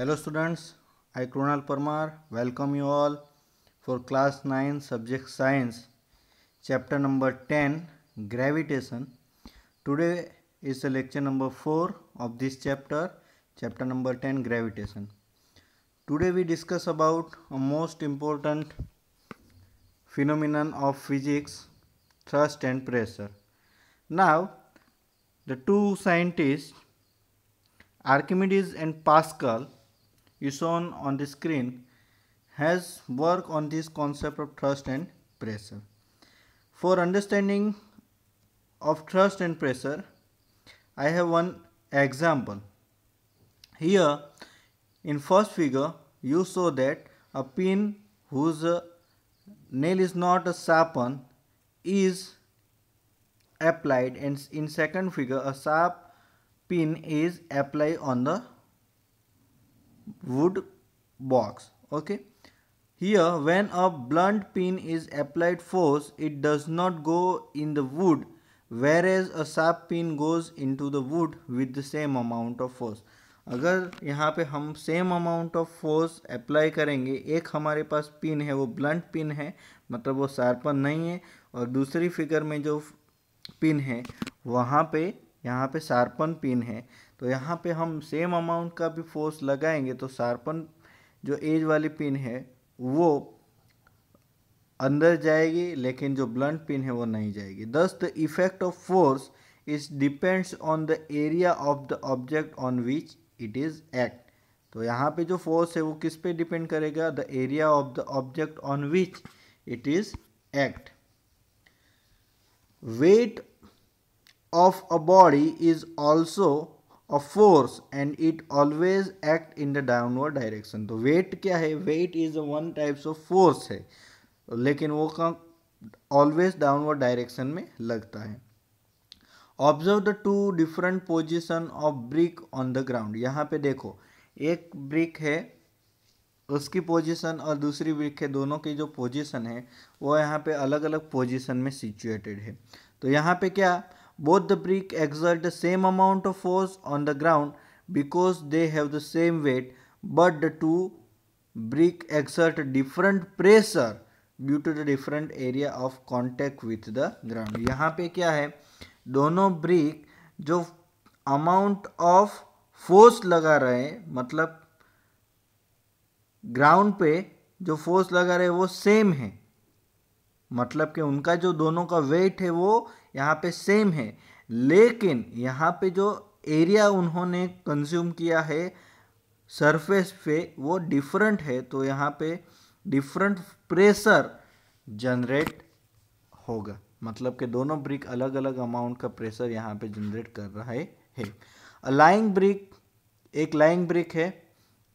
Hello students, I Krunal Parmar welcome you all for class 9 subject science chapter number 10 gravitation. Today is the lecture number 4 of this chapter chapter number 10 gravitation. Today we discuss about a most important phenomenon of physics thrust and pressure. Now the two scientists Archimedes and Pascal is shown on the screen has worked on this concept of thrust and pressure. For understanding of thrust and pressure, I have one example. Here in first figure you saw that a pin whose nail is not a sharp is applied and in second figure a sharp pin is applied on the wood box okay here when a blunt pin is applied force it does not go in the wood whereas a sharp pin goes into the wood with the same amount of force अगर यहाँ पे हम same amount of force apply करेंगे एक हमारे पास pin है वो blunt pin है मतलब वो शार्पन नहीं है और दूसरी फिगर में जो पिन है वहाँ पे यहाँ पे शार्पन पिन है तो यहाँ पे हम सेम अमाउंट का भी फोर्स लगाएंगे तो शार्पन जो एज वाली पिन है वो अंदर जाएगी लेकिन जो ब्लंट पिन है वो नहीं जाएगी thus the effect of force is depends on the area of the object on which it is act तो यहाँ पे जो फोर्स है वो किस पे डिपेंड करेगा the area of the object on which it is act weight of a body is also of force and it always act in the downward direction तो वेट क्या है weight is one types of force है लेकिन वो कहाँ always downward direction में लगता है observe the two different position of brick on the ground यहाँ पे देखो एक ब्रिक है उसकी पोजिशन और दूसरी ब्रिक है दोनों की जो पोजिशन है वो यहाँ पे अलग अलग पोजिशन में सिचुएटेड है तो यहाँ पे क्या both the brick exert the same amount of force on the ground because they have the same weight but the two brick exert different pressure due to the different area of contact with the ground yahan pe kya hai dono brick jo amount of force laga rahe हैं मतलब ground पे जो force लगा रहे हैं वो same है मतलब कि उनका जो दोनों का वेट है वो यहाँ पे सेम है लेकिन यहाँ पे जो एरिया उन्होंने कंज्यूम किया है सरफेस पे वो डिफरेंट है तो यहाँ पे डिफरेंट प्रेशर जनरेट होगा मतलब कि दोनों ब्रिक अलग अलग अमाउंट का प्रेशर यहाँ पे जनरेट कर रहा है, है। अलाइंग ब्रिक एक लाइंग ब्रिक है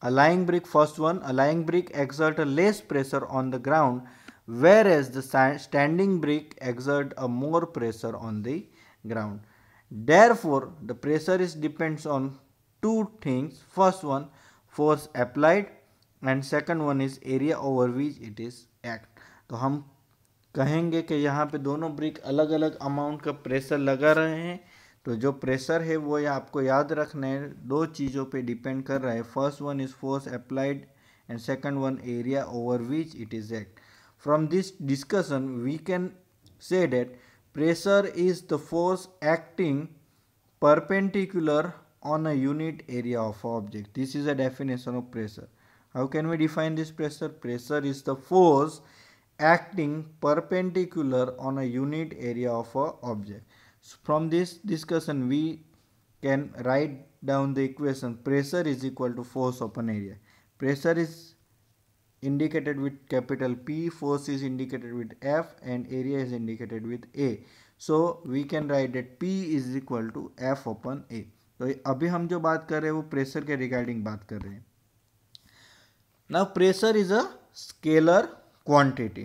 a lying brick first one a lying brick exert less pressure on the ground whereas the standing brick exert a more pressure on the ground. Therefore, the pressure is depends on two things. First one, force applied and second one is area over which it is act. to hum kahenge कि yahan pe dono brick alag alag amount ka pressure laga rahe hain to jo pressure hai wo या aapko yaad रखना है दो चीज़ों पे depend कर रहा है first one is force applied and second one area over which it is act From this discussion, we can say that pressure is the force acting perpendicular on a unit area of object. This is a definition of pressure. How can we define this pressure? Pressure is the force acting perpendicular on a unit area of a object. So from this discussion, we can write down the equation pressure is equal to force upon area. Pressure is indicated with capital P, force is indicated with F and area is indicated with A. So we can write that P is equal to F upon A. तो अभी हम जो बात कर रहे हैं वो pressure के रिगार्डिंग बात कर रहे हैं now pressure is a scalar quantity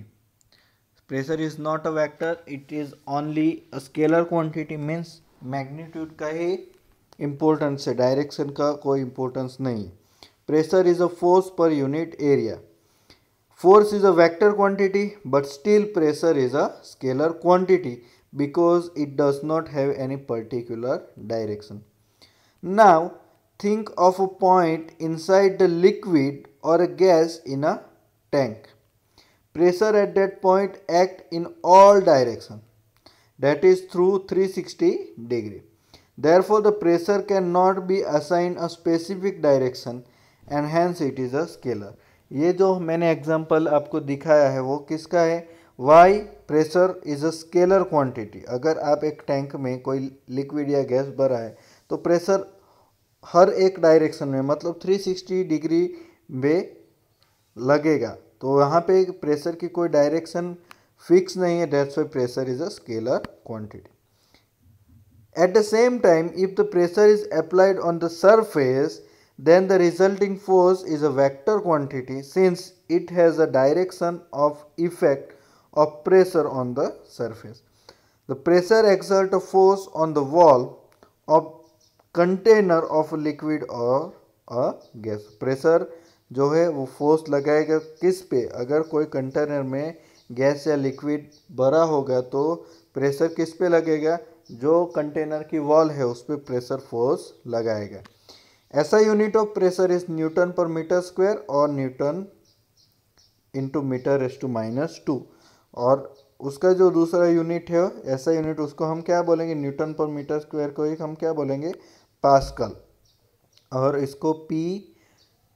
pressure is not a vector it is only a scalar quantity means magnitude का ही इम्पोर्टेंस है डायरेक्शन का कोई इंपॉर्टेंस नहीं pressure is a force per unit area Force is a vector quantity but still pressure is a scalar quantity because it does not have any particular direction. Now think of a point inside the liquid or a gas in a tank. Pressure at that point act in all direction that is through 360 degree. Therefore the pressure cannot be assigned a specific direction and hence it is a scalar. ये जो मैंने example आपको दिखाया है वो किसका है why pressure is a scalar quantity अगर आप एक टैंक में कोई लिक्विड या गैस भरा है तो प्रेशर हर एक डायरेक्शन में मतलब 360 डिग्री में लगेगा तो वहाँ पे प्रेशर की कोई डायरेक्शन फिक्स नहीं है that's why pressure is a scalar quantity at the same time if the pressure is applied on the surface then the resulting force is a vector quantity since it has a direction of effect of pressure on the surface. The pressure exert a force on the wall of container of a liquid or a gas pressure जो है वो force लगाएगा किस पे अगर कोई container में gas या लिक्विड भरा होगा तो प्रेशर किस पे लगेगा जो कंटेनर की वॉल है उस पर प्रेशर फोर्स लगाएगा ऐसा unit of pressure is newton per metre square और newton into metre s to minus two और उसका जो दूसरा यूनिट है ऐसा यूनिट उसको हम क्या बोलेंगे न्यूटन पर मीटर स्क्वायर को एक हम क्या बोलेंगे पास्कल और इसको पी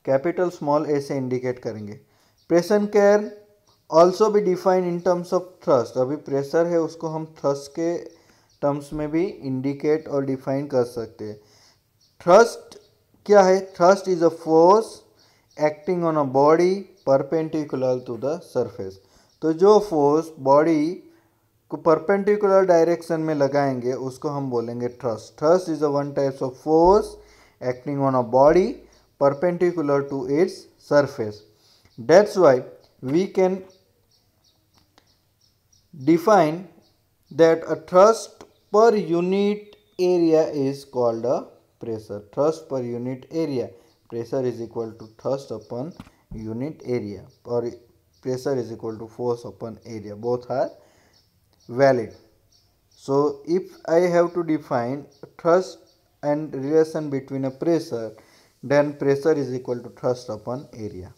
कैपिटल स्मॉल ए से इंडिकेट करेंगे प्रेशर कैन ऑल्सो भी define in terms of thrust अभी प्रेशर है उसको हम थ्रस्ट के टर्म्स में भी इंडिकेट और डिफाइन कर सकते हैं थ्रस्ट क्या है thrust is a force acting on a body perpendicular to the surface तो जो फोर्स बॉडी को परपेंटिकुलर डायरेक्शन में लगाएंगे उसको हम बोलेंगे thrust thrust is a one types of force acting on a body perpendicular to its surface that's why we can define that a thrust per unit area is called a pressure thrust per unit area pressure is equal to thrust upon unit area or pressure is equal to force upon area both are valid so if i have to define thrust and relation between a pressure then pressure is equal to thrust upon area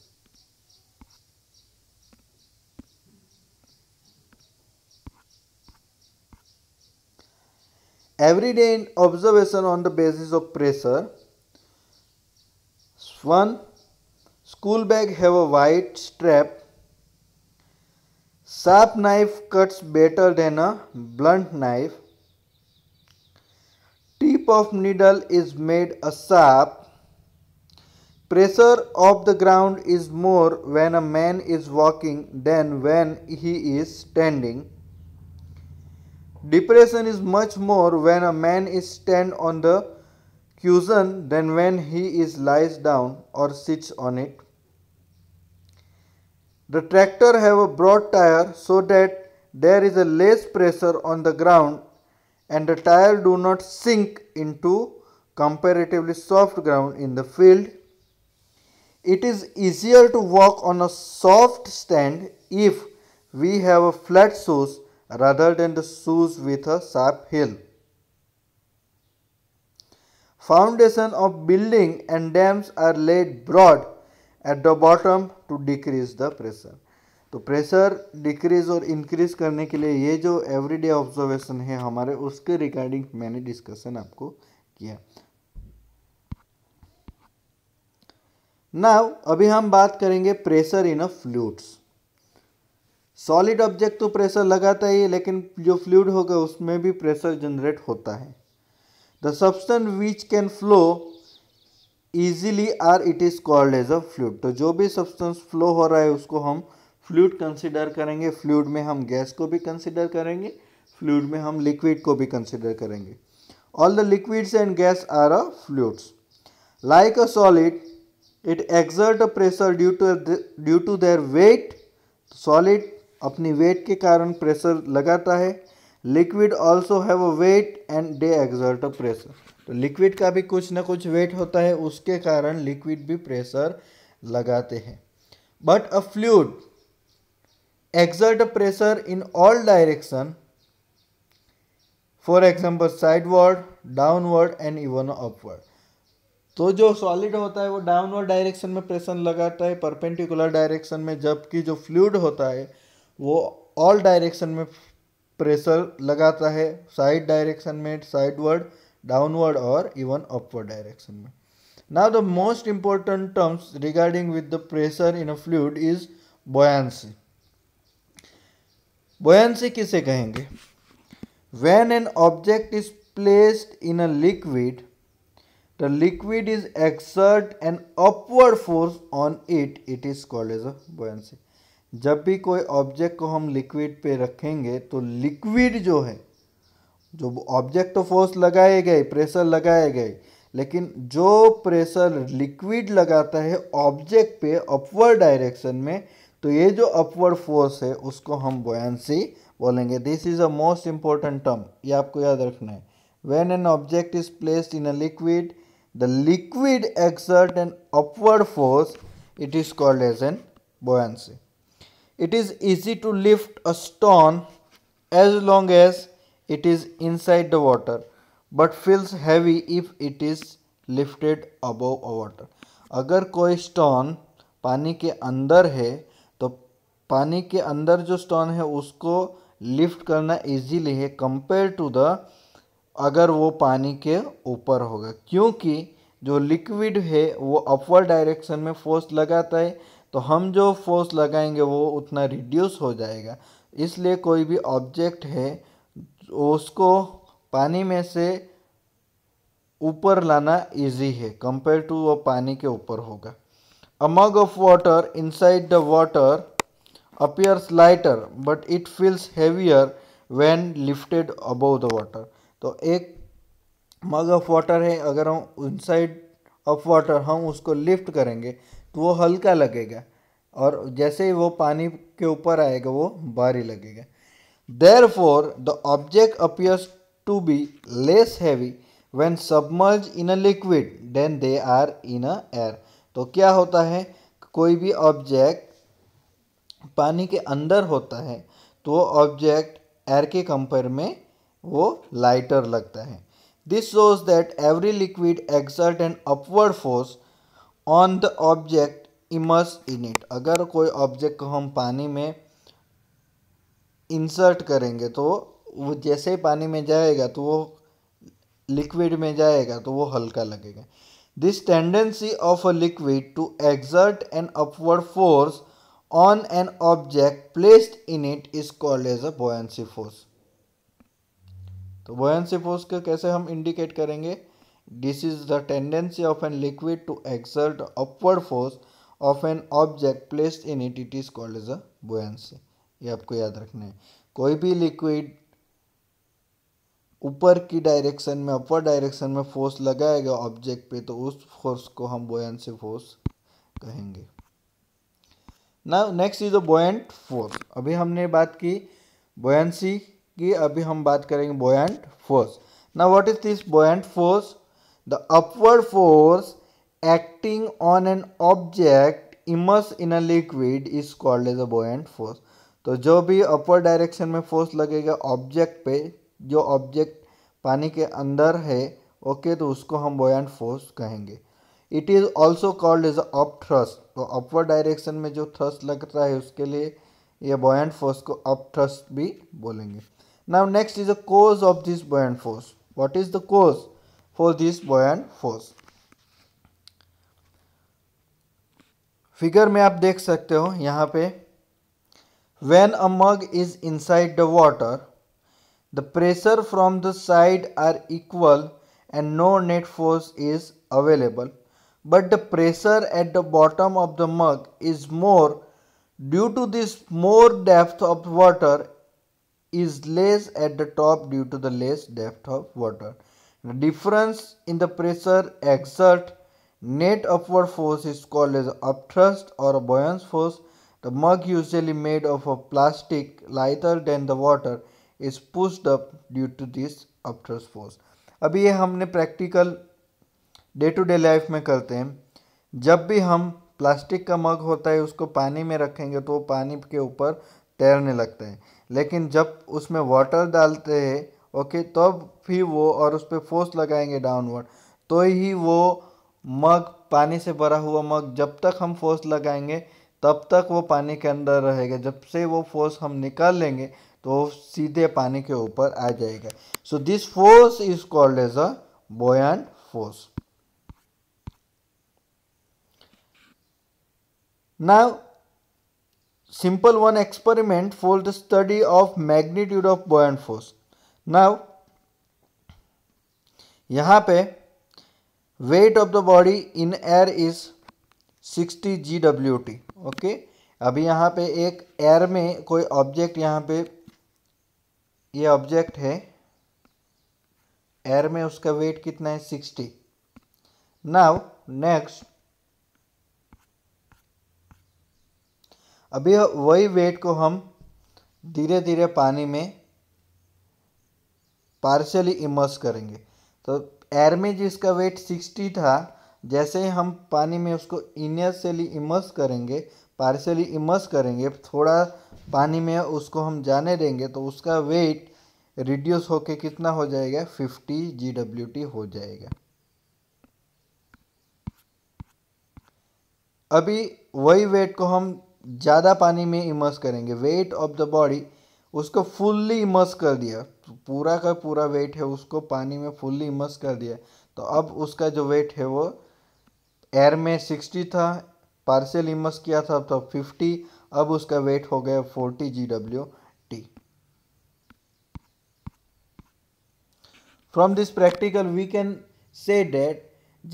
every day in observation on the basis of pressure. One, school bag have a wide strap. Sharp knife cuts better than a blunt knife. Tip of needle is made a sharp. Pressure of the ground is more when a man is walking than when he is standing. Depression is much more when a man is stand on the cushion than when he is lies down or sits on it. The tractor have a broad tire so that there is a less pressure on the ground and the tire do not sink into comparatively soft ground in the field. It is easier to walk on a soft stand if we have a flat shoes rather than the shoes with a sharp heel. Foundation of building and dams are laid broad at the bottom to decrease the pressure. तो pressure decrease और increase करने के लिए ये जो everyday observation है हमारे उसके रिगार्डिंग मैंने डिस्कशन आपको किया नाउ अभी हम बात करेंगे pressure in a fluids solid object तो प्रेशर लगाता ही है लेकिन जो फ्लूड होगा उसमें भी प्रेशर जनरेट होता है the substance which can flow easily are it is called as a fluid तो जो भी सब्सटेंस फ्लो हो रहा है उसको हम फ्लूड कंसिडर करेंगे फ्लूड में हम गैस को भी कंसिडर करेंगे फ्लूड में हम लिक्विड को भी कंसिडर करेंगे all the liquids and gas are a fluids like a solid it exert a pressure due to due to their weight solid अपनी वेट के कारण प्रेशर लगाता है liquid also have a weight and they exert a pressure तो liquid का भी कुछ ना कुछ वेट होता है उसके कारण लिक्विड भी प्रेशर लगाते हैं but a fluid exert a pressure in all direction for example sideward downward and even upward तो जो सॉलिड होता है वो डाउनवर्ड डायरेक्शन में प्रेशर लगाता है परपेंटिकुलर डायरेक्शन में जबकि जो फ्लूड होता है वो ऑल डायरेक्शन में प्रेशर लगाता है साइड डायरेक्शन में साइडवर्ड डाउनवर्ड और इवन अपवर्ड डायरेक्शन में now the most important terms regarding with the pressure in a fluid is buoyancy buoyancy किसे कहेंगे when an object is placed in a liquid the liquid is exert an upward force on it it is called as a buoyancy जब भी कोई object को हम liquid पे रखेंगे तो लिक्विड जो है जो ऑब्जेक्ट तो फोर्स लगाए गए प्रेशर लगाए गए लेकिन जो प्रेशर लिक्विड लगाता है ऑब्जेक्ट पे अपवर्ड डायरेक्शन में तो ये जो अपवर्ड फोर्स है उसको हम बोयांसी बोलेंगे this is a most important term ये आपको याद रखना है when an object is placed in a liquid the liquid exert an upward force it is called as an buoyancy it is is to lift a stone as long as it is inside the the but feels heavy if it is lifted lifted a water अगर कोई stone पानी के अंदर है तो पानी के अंदर जो स्टोन है उसको लिफ्ट करना इजीली है कंपेयर टू द अगर वो पानी के ऊपर होगा क्योंकि जो लिक्विड है वो अपवर्ड डायरेक्शन में फोर्स लगाता है तो हम जो फोर्स लगाएंगे वो उतना रिड्यूस हो जाएगा इसलिए कोई भी ऑब्जेक्ट है उसको पानी में से ऊपर लाना इजी है कंपेयर टू वो पानी के ऊपर होगा a mug of water inside the water appears lighter but it feels heavier when lifted above the water तो एक मग ऑफ वाटर है अगर हम इनसाइड ऑफ वाटर हम उसको लिफ्ट करेंगे तो वो हल्का लगेगा और जैसे ही वो पानी के ऊपर आएगा वो भारी लगेगा therefore the object appears to be less heavy when submerge in a liquid than they are in a air तो क्या होता है कोई भी ऑब्जेक्ट पानी के अंदर होता है तो वो ऑब्जेक्ट एयर के कंपेयर में वो लाइटर लगता है this shows that every liquid exert an upward force on the object immerse in it अगर कोई ऑब्जेक्ट को हम पानी में इंसर्ट करेंगे तो वो जैसे ही पानी में जाएगा तो वो लिक्विड में जाएगा तो वो हल्का लगेगा this tendency of a liquid to exert an upward force on an object placed in it is called as a buoyancy force तो बोयसी फोर्स को कैसे हम इंडिकेट करेंगे This is the tendency of a liquid to exert upward force of an object placed in it. It is called as a buoyancy. ये आपको याद रखना है कोई भी लिक्विड ऊपर की डायरेक्शन में अपर डायरेक्शन में फोर्स लगाएगा ऑब्जेक्ट पे तो उस फोर्स को हम बोयंसी फोर्स कहेंगे ना next is a buoyant force अभी हमने बात की बोयंसी की अभी हम बात करेंगे बोयंट फोर्स ना what is this buoyant force The upward force acting on an object immersed in a liquid is called as a buoyant force. तो जो भी अपर डायरेक्शन में फोर्स लगेगा ऑब्जेक्ट पे जो ऑब्जेक्ट पानी के अंदर है ओके okay, तो उसको हम बॉयंट फोर्स कहेंगे it is also called as up thrust तो अपवर डायरेक्शन में जो थ्रस्ट लगता है उसके लिए ये बॉयंट फोर्स को अप थ्रस्ट भी बोलेंगे now next is the cause of this buoyant force what is the cause for this buoyant force figure में आप देख सकते हो यहाँ पे when a mug is inside the water, the pressure from the side are equal and no net force is available but the pressure at the bottom of the mug is more due to this more depth of water is less at the top due to the less depth of water The difference in the pressure exert net upward force is called as upthrust or buoyance force. The mug usually made of a plastic lighter than the water is pushed up due to this upthrust force. अब ये हमने practical day to day life में करते हैं जब भी हम plastic का मग होता है उसको पानी में रखेंगे तो वो पानी के ऊपर तैरने लगता है लेकिन जब उसमें वाटर डालते हैं ओके तब फिर वो और उस पर फोर्स लगाएंगे डाउनवर्ड तो ही वो मग पानी से भरा हुआ मग जब तक हम फोर्स लगाएंगे तब तक वो पानी के अंदर रहेगा जब से वो फोर्स हम निकाल लेंगे तो सीधे पानी के ऊपर आ जाएगा so this force is called as a buoyant force now simple one experiment for the study of magnitude of buoyant force now यहां पे weight of the body in air is 60 G W T okay अभी यहां पे एक air में कोई object यहां पे ये यह ऑब्जेक्ट है एयर में उसका वेट कितना है 60 नाउ नेक्स्ट अभी वही वेट को हम धीरे धीरे पानी में पार्शियली इमर्स करेंगे तो एयर में जिसका वेट 60 था जैसे ही हम पानी में उसको इनर्सली इमर्स करेंगे पार्शियली इमर्स करेंगे थोड़ा पानी में उसको हम जाने देंगे तो उसका वेट रिड्यूस होके कितना हो जाएगा 50 जी डब्ल्यू टी हो जाएगा अभी वही वेट को हम ज़्यादा पानी में इमर्स करेंगे वेट ऑफ द बॉडी उसको फुल्ली इमर्स कर दिया पूरा का पूरा वेट है उसको पानी में फुल्ली इमर्स कर दिया तो अब उसका जो वेट है वो एयर में सिक्सटी था पार्सल इमर्स किया था तो फिफ्टी अब उसका वेट हो गया forty G W T from this practical we can say that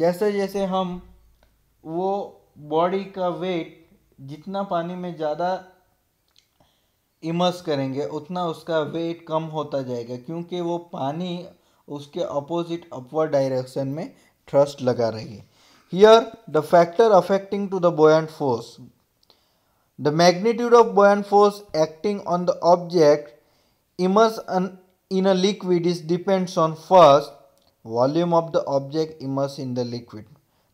जैसे जैसे हम वो बॉडी का वेट जितना पानी में ज़्यादा इमर्स करेंगे उतना उसका वेट कम होता जाएगा क्योंकि वो पानी उसके अपोजिट अपवर डायरेक्शन में थ्रस्ट लगा रही है here the factor affecting to the buoyant force the magnitude of buoyant force acting on the object immerse in a liquid is depends on first volume of the object immerse in the liquid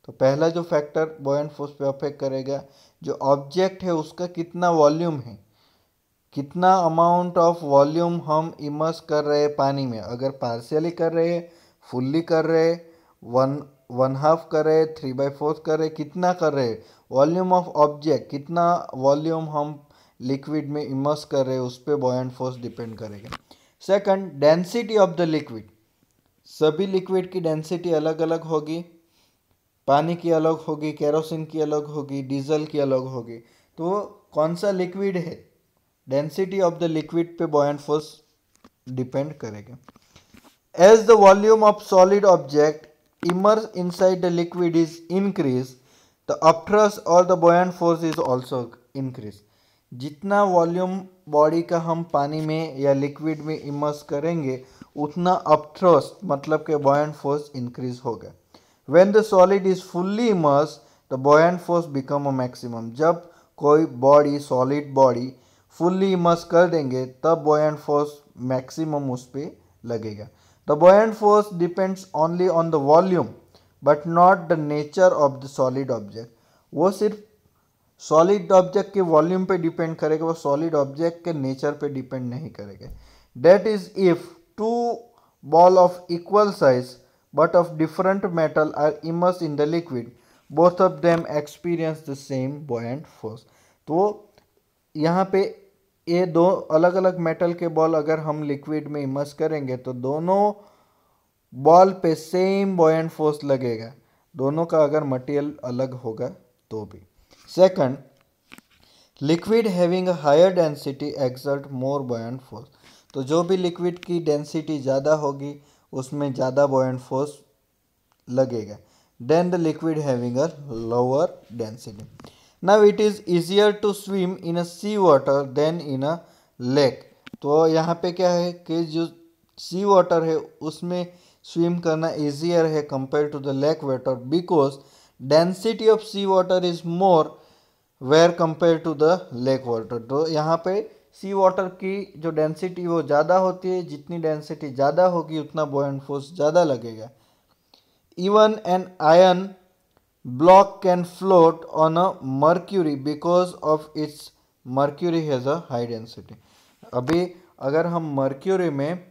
तो पहला जो factor buoyant force पे affect करेगा जो object है उसका कितना volume है कितना अमाउंट ऑफ वॉल्यूम हम इमर्स कर रहे हैं पानी में अगर पार्शियली कर रहे हैं फुल्ली कर रहे वन वन हाफ कर रहे थ्री बाई फोर्थ कर रहे कितना कर रहे वॉल्यूम ऑफ ऑब्जेक्ट कितना वॉल्यूम हम लिक्विड में इमर्स कर रहे उस पर बॉयंट फोर्स डिपेंड करेगा second density of the liquid सभी लिक्विड की डेंसिटी अलग अलग होगी पानी की अलग होगी केरोसिन की अलग होगी डीजल की अलग होगी तो कौन सा लिक्विड है डेंसिटी ऑफ द लिक्विड पे बॉयंट फोर्स डिपेंड करेगा as the volume of solid object immerse inside the liquid is increase the upthrust और the buoyant force is also increase जितना वॉल्यूम बॉडी का हम पानी में या लिक्विड में इमर्स करेंगे उतना अपथ्रस मतलब के बॉयंट फोर्स इंक्रीज होगा when the solid is fully immerse the buoyant force become a maximum जब कोई body solid body fully immerse कर देंगे तब बॉयंट फोर्स मैक्सिमम उस पर लगेगा the buoyant force depends only on the volume but not the nature of the solid object वो सिर्फ सॉलिड ऑब्जेक्ट के वॉल्यूम पे डिपेंड करेगा वो सॉलिड ऑब्जेक्ट के नेचर पे डिपेंड नहीं करेगा date is if two ball of equal size of different metal are immerse in the liquid liquid of of experience the same buoyant force तो यहाँ पे ये दो अलग अलग मेटल के बॉल अगर हम लिक्विड में इमर्स करेंगे तो दोनों बॉल पे सेम बॉयन फोर्स लगेगा दोनों का अगर मटेरियल अलग होगा तो भी second liquid having higher density exert more buoyant force तो जो भी लिक्विड की डेंसिटी ज़्यादा होगी उसमें ज़्यादा बॉयन फोर्स लगेगा than the liquid having a lower density now it is easier to swim in a sea water than in a lake तो यहाँ पे क्या है कि जो सी वाटर है उसमें स्विम करना ईजियर है compare to the lake water because density of sea water is more where compare to the lake water तो यहाँ पे सी वाटर की जो डेंसिटी वो ज़्यादा होती है जितनी डेंसिटी ज़्यादा होगी उतना बॉयन फोर्स ज़्यादा लगेगा even an iron block can float on a mercury because of its mercury has a high density अभी अगर हम mercury में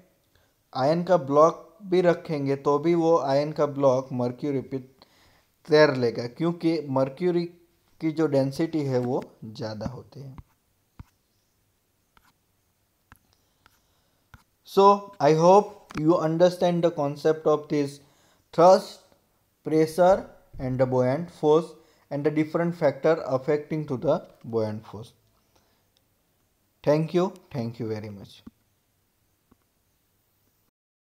आयन का block भी रखेंगे तो भी वो आयन का block mercury पे तैर लेगा क्योंकि mercury की जो density है वो ज़्यादा होती है so i hope you understand the concept of this thrust pressure and the buoyant force and the different factor affecting to the buoyant force. Thank you. Thank you very much.